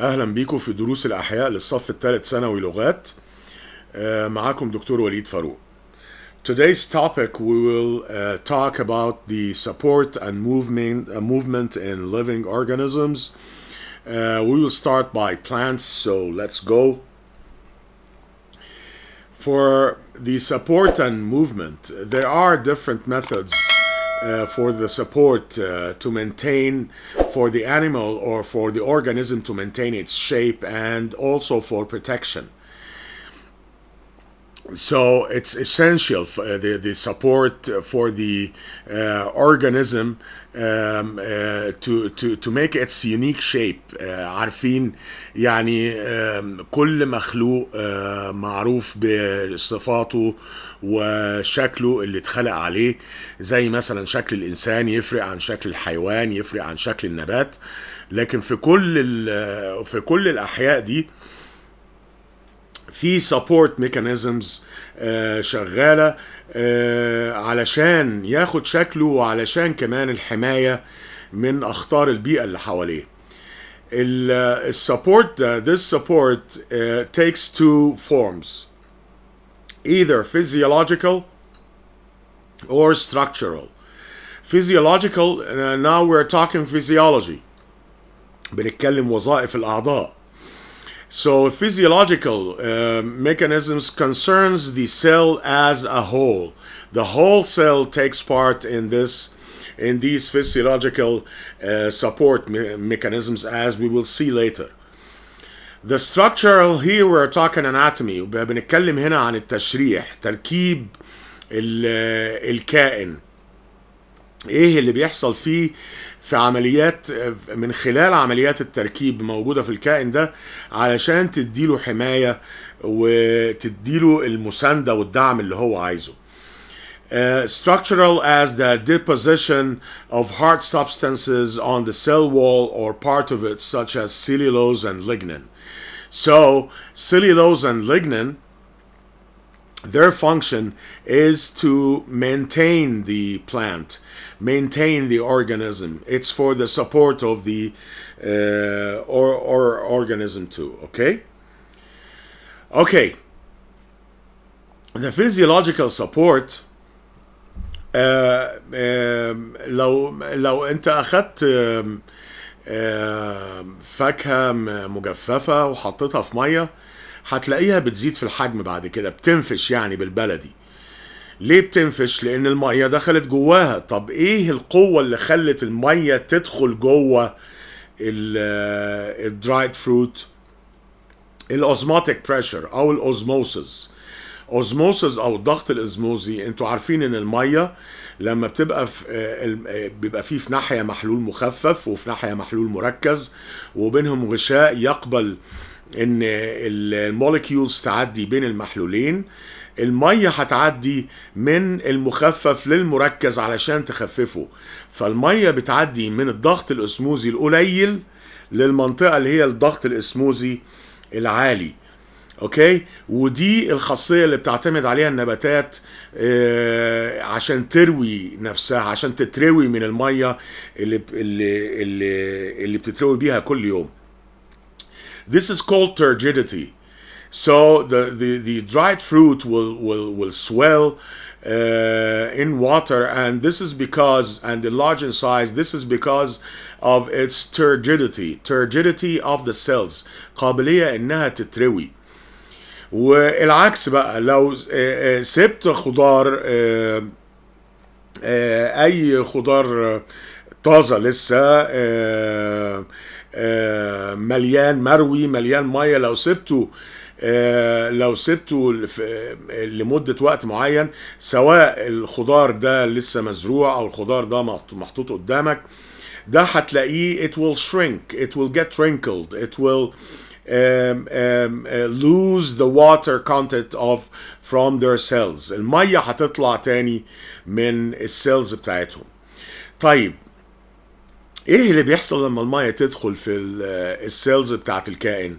اهلا بيكم في دروس الاحياء للصف الثالث ثانوي لغات معاكم دكتور وليد فاروق Today's topic we will uh, talk about the support and movement uh, movement in living organisms. Uh, we will start by plants, so let's go. For the support and movement, there are different methods uh, for the support uh, to maintain for the animal or for the organism to maintain its shape and also for protection. So it's essential for uh, the, the support for the uh, organism um, uh, to, to, to make its unique shape uh, عارفين يعني um, كل مخلوق معروف بصفاته وشكله اللي اتخلق عليه زي مثلا شكل الانسان يفرق عن شكل الحيوان يفرق عن شكل النبات لكن في كل في كل الاحياء دي في سبورت ميكانيزمز آه، شغاله آه، علشان ياخد شكله وعلشان كمان الحمايه من اخطار البيئه اللي حواليه السبورت ده this support uh, takes two forms either physiological or structural. Physiological, uh, now we're talking physiology. بنتكلم وظائف الأعضاء. So physiological uh, mechanisms concerns the cell as a whole. The whole cell takes part in this in these physiological uh, support me mechanisms as we will see later. The structural here we're talking anatomy بنتكلم هنا عن التشريح تركيب الكائن ايه اللي بيحصل فيه في عمليات من خلال عمليات التركيب موجوده في الكائن ده علشان تديله حمايه وتديله المسانده والدعم اللي هو عايزه. Uh, structural as the deposition of hard substances on the cell wall or part of it such as cellulose and lignin. So cellulose and lignin, their function is to maintain the plant, maintain the organism. It's for the support of the uh, or, or organism too, okay? Okay. The physiological support uh, um, لو لو انت اخذت um, فاكهه مجففه وحطيتها في ميه هتلاقيها بتزيد في الحجم بعد كده بتنفش يعني بالبلدي ليه بتنفش لان الميه دخلت جواها طب ايه القوه اللي خلت الميه تدخل جوه الدرايد آه، فروت الاوزماتيك بريشر او الاوزموسيس اوزموسيس او الضغط الاسموزي انتوا عارفين ان الميه لما بتبقى في آه، آه، بيبقى فيه في ناحيه محلول مخفف وفي ناحيه محلول مركز وبينهم غشاء يقبل ان الموليكيولز تعدي بين المحلولين المية هتعدي من المخفف للمركز علشان تخففه فالمية بتعدي من الضغط الاسموزي القليل للمنطقة اللي هي الضغط الاسموزي العالي اوكي ودي الخاصيه اللي بتعتمد عليها النباتات عشان تروي نفسها عشان تتروي من الميه اللي اللي اللي, اللي بتتروي بيها كل يوم This is called turgidity. So the, the, the dried fruit will, will, will swell uh, in water and this is because, and the large in size, this is because of its turgidity, turgidity of the cells. قابلية إنها تتروي. والعكس بقى لو آه، آه، سبت خضار آه، اي خضار طازه لسه مليان مروي مليان ميه لو سبته لو سبته لمدة وقت معين سواء الخضار ده لسه مزروع أو الخضار ده محطوط قدامك ده هتلاقيه it will shrink it will get wrinkled it will um, um, uh, lose the water content of from their cells المية هتطلع تاني من السيلز بتاعتهم طيب ايه اللي بيحصل لما المية تدخل في السيلز uh, بتاعت الكائن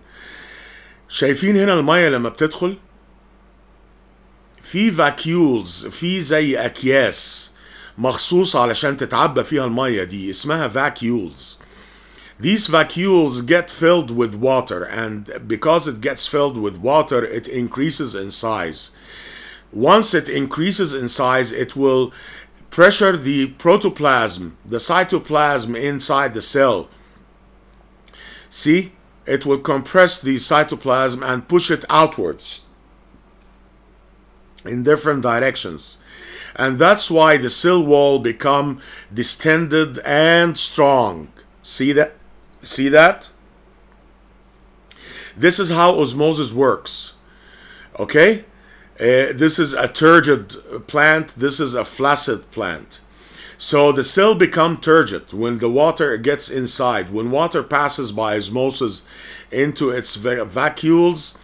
شايفين هنا المية لما بتدخل في فاكيولز في زي اكياس مخصوص علشان تتعبى فيها المية دي اسمها فاكيولز These vacuoles get filled with water, and because it gets filled with water, it increases in size. Once it increases in size, it will pressure the protoplasm, the cytoplasm inside the cell. See, it will compress the cytoplasm and push it outwards in different directions. And that's why the cell wall become distended and strong. See that? See that? This is how osmosis works. Okay? Uh, this is a turgid plant. This is a flaccid plant. So the cell become turgid when the water gets inside. When water passes by osmosis into its vacuoles,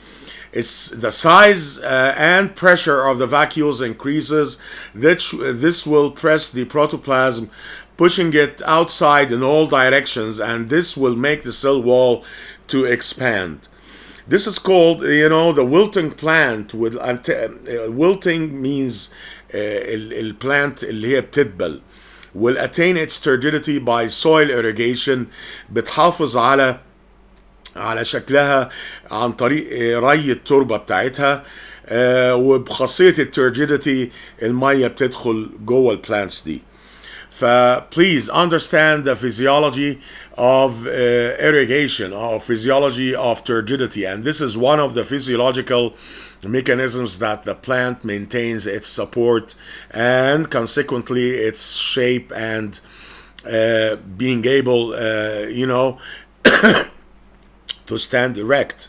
it's the size uh, and pressure of the vacuoles increases. This, this will press the protoplasm pushing it outside in all directions and this will make the cell wall to expand. This is called, you know, the wilting plant. With, uh, wilting means uh, plant اللي هي بتدبل. will attain its turgidity by soil irrigation بتحافظ على على شكلها عن طريق ري التربة بتاعتها وبخاصية الترجيديتي المية بتدخل جوه البلانتس دي Please understand the physiology of uh, irrigation uh, or physiology of turgidity and this is one of the physiological mechanisms that the plant maintains its support and consequently its shape and uh, being able uh, you know to stand erect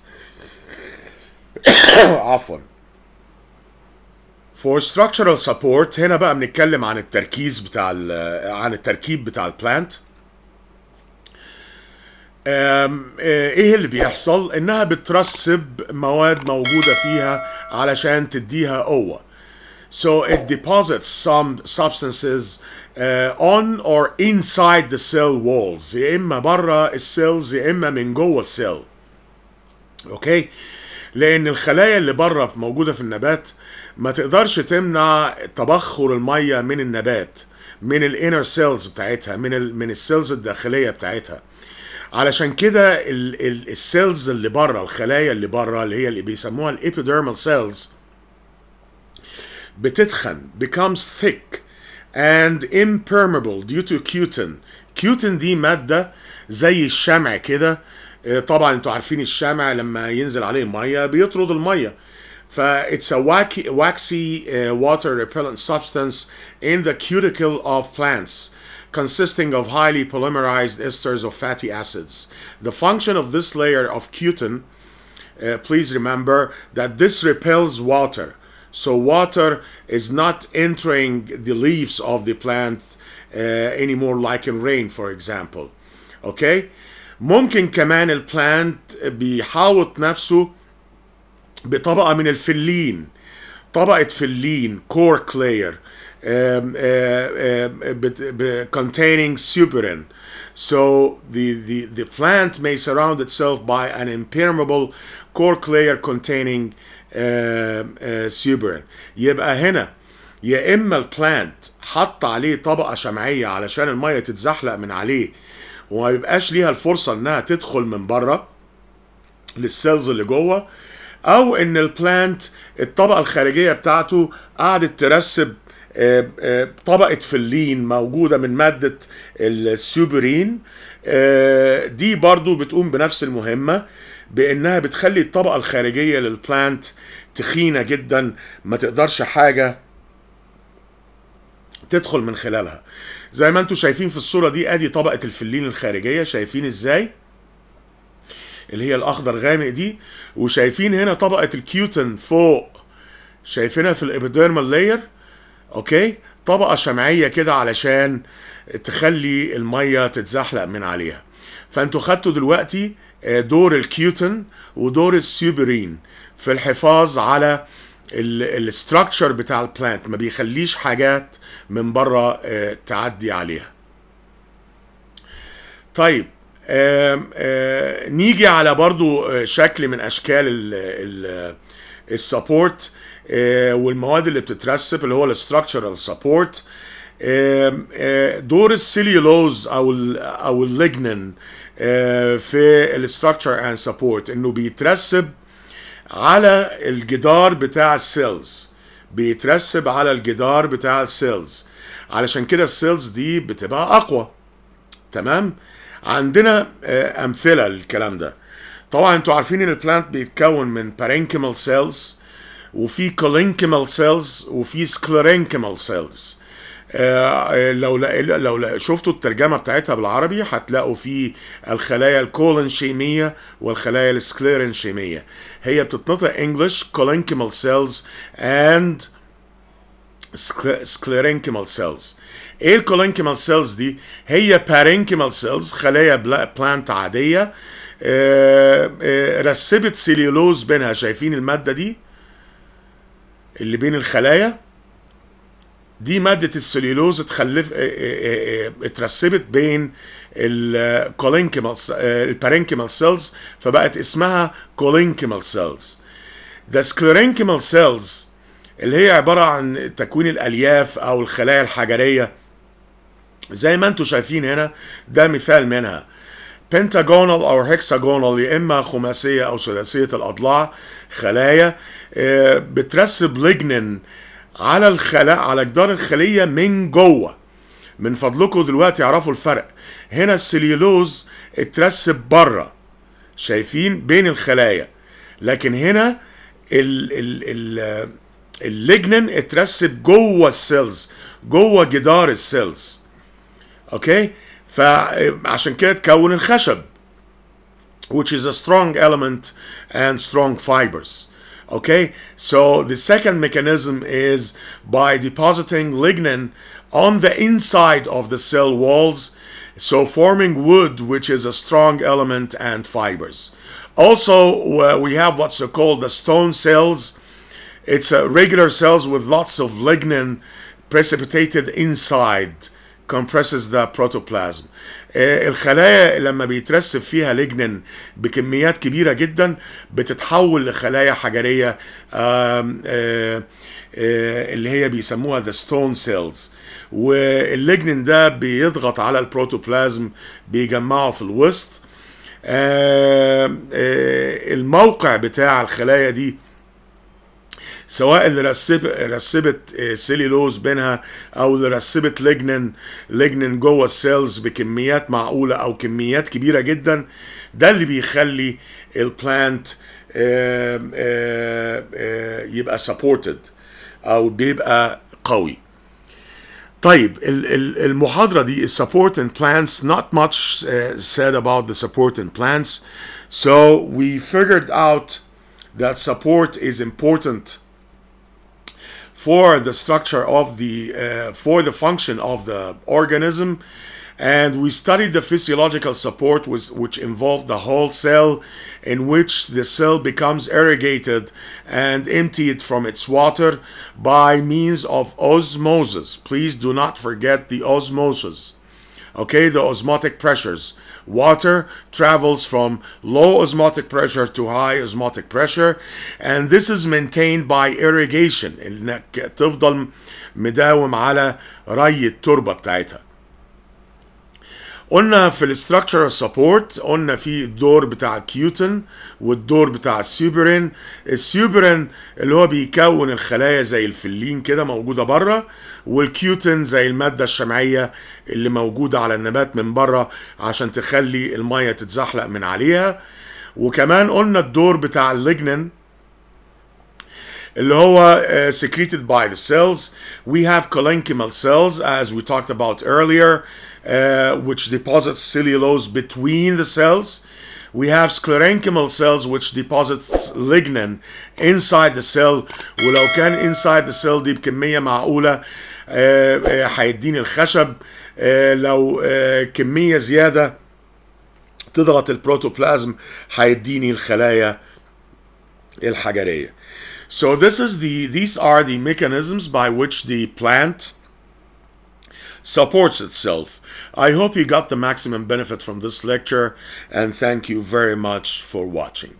often فور structural سبورت هنا بقى بنتكلم عن التركيز بتاع عن التركيب بتاع البلانت إيه, ايه اللي بيحصل انها بترسب مواد موجوده فيها علشان تديها قوه so it deposits some substances uh, on or inside the cell walls يا اما بره السيلز يا اما من جوه السيل اوكي okay? لان الخلايا اللي بره موجوده في النبات uh, ما تقدرش تمنع تبخر الميه من النبات من الانر سيلز بتاعتها من الـ من السيلز الداخليه بتاعتها علشان كده السيلز اللي بره الخلايا اللي بره اللي هي اللي بيسموها الابيديرمال سيلز بتتخن becomes thick and impermeable due to cutin كيوتن دي مادة زي الشمع كده آه، طبعا انتوا عارفين الشمع لما ينزل عليه مية بيطرد المية It's a waxy uh, water repellent substance in the cuticle of plants consisting of highly polymerized esters of fatty acids. The function of this layer of cutin, uh, please remember that this repels water. So water is not entering the leaves of the plant uh, anymore like in rain for example. Okay? ممكن كمان البلانت بيحاوط نفسه بطبقه من الفلين طبقه فلين كورك لاير containing superin so the, the the plant may surround itself by an impermeable cork layer containing superin يبقى هنا يا اما البلانت حط عليه طبقه شمعيه علشان الميه تتزحلق من عليه وما يبقاش ليها الفرصه انها تدخل من بره للسيلز اللي جوه او ان البلانت الطبقه الخارجيه بتاعته قعدت ترسب آه، آه، طبقه فلين موجوده من ماده السوبرين آه، دي برضو بتقوم بنفس المهمه بانها بتخلي الطبقه الخارجيه للبلانت تخينه جدا ما تقدرش حاجه تدخل من خلالها زي ما انتم شايفين في الصوره دي ادي طبقه الفلين الخارجيه شايفين ازاي اللي هي الاخضر غامق دي وشايفين هنا طبقه الكيوتن فوق شايفينها في الابيديرمال لاير اوكي طبقه شمعيه كده علشان تخلي الميه تتزحلق من عليها فانتوا خدتوا دلوقتي آه، دور الكيوتن ودور السوبرين في الحفاظ على الستراكشر بتاع البلانت ما بيخليش حاجات من بره آه، تعدي عليها طيب نيجي على برضو شكل من اشكال السبورت والمواد اللي بتترسب اللي هو الاستراكشرال سبورت دور السيلولوز او ال او الليجنين في الاستراكشر اند سبورت انه بيترسب على الجدار بتاع السيلز بيترسب على الجدار بتاع السيلز علشان كده السيلز دي بتبقى اقوى تمام آه عندنا آه، امثله للكلام ده طبعا انتوا عارفين ان البلانت بيتكون من بارينكيمال سيلز وفي كولينكيمال سيلز وفي سكليرينكيمال آه، سيلز آه، لو لو شفتوا الترجمه بتاعتها بالعربي هتلاقوا في الخلايا الكولنشيميه والخلايا السكليرنشيميه هي بتتنطق انجلش كولينكيمال سيلز اند سكليرينكيمال سيلز ايه الكولينكيمال سيلز دي هي بارينكيمال سيلز خلايا بلانت عاديه رسبت سيليولوز بينها شايفين الماده دي اللي بين الخلايا دي ماده السليلوز اتخلف اترسبت بين الكولينكيمال البارينكيمال سيلز فبقت اسمها كولينكيمال سيلز ده سكليرينكيمال سيلز اللي هي عبارة عن تكوين الألياف أو الخلايا الحجرية زي ما انتم شايفين هنا ده مثال منها pentagonal أو hexagonal يا إما خماسية أو ثلاثية الأضلاع خلايا آه، بترسب لجنن على الخلاء على جدار الخلية من جوه من فضلكم دلوقتي اعرفوا الفرق هنا السليلوز اترسب بره شايفين بين الخلايا لكن هنا ال ال ال الليجنين اترسب جوه السيلز جوه جدار السيلز اوكي فعشان كده تكون الخشب which is a strong element and strong fibers okay so the second mechanism is by depositing lignin on the inside of the cell walls so forming wood which is a strong element and fibers also we have what's called the stone cells It's uh, regular cells with lots of lignin precipitated inside compresses the protoplasm uh, الخلايا لما بيترسب فيها لجنن بكميات كبيرة جدا بتتحول لخلايا حجرية آه، آه، اللي هي بيسموها the stone cells واللجنن ده بيضغط على البروتوبلازم بيجمعه في الوسط آه، الموقع بتاع الخلايا دي سواء اللي رسب رسبت سيليلوز آه، بينها او اللي رسبت لجنن لجنن جوه السيلز بكميات معقوله او كميات كبيره جدا ده اللي بيخلي البلانت آه، آه، يبقى سبورتد او بيبقى قوي طيب المحاضرة دي is ان بلانتس plants not much اباوت said about the بلانتس سو plants so we figured out that support is important for the structure of the uh, for the function of the organism and we studied the physiological support which, which involved the whole cell in which the cell becomes irrigated and emptied from its water by means of osmosis please do not forget the osmosis okay, the osmotic pressures. Water travels from low osmotic pressure to high osmotic pressure, and this is maintained by irrigation, انك تفضل مداوم على ري التربه بتاعتها. قلنا في الاستراكشرال سبورت قلنا في الدور بتاع الكيوتن والدور بتاع السوبرين السوبرين اللي هو بيكون الخلايا زي الفلين كده موجوده بره والكيوتن زي الماده الشمعيه اللي موجوده على النبات من بره عشان تخلي الميه تتزحلق من عليها وكمان قلنا الدور بتاع الليجنن اللي هو uh, secreted by the cells we have collenchymal cells as we talked about earlier Uh, which deposits cellulose between the cells. We have sclerenchymal cells which deposits lignin inside the cell ولو كان inside the cell دي بكمية معقولة هيديني الخشب لو كمية زيادة تضغط البروتوبلازم هيديني الخلايا الحجرية. So this is the these are the mechanisms by which the plant supports itself. I hope you got the maximum benefit from this lecture and thank you very much for watching.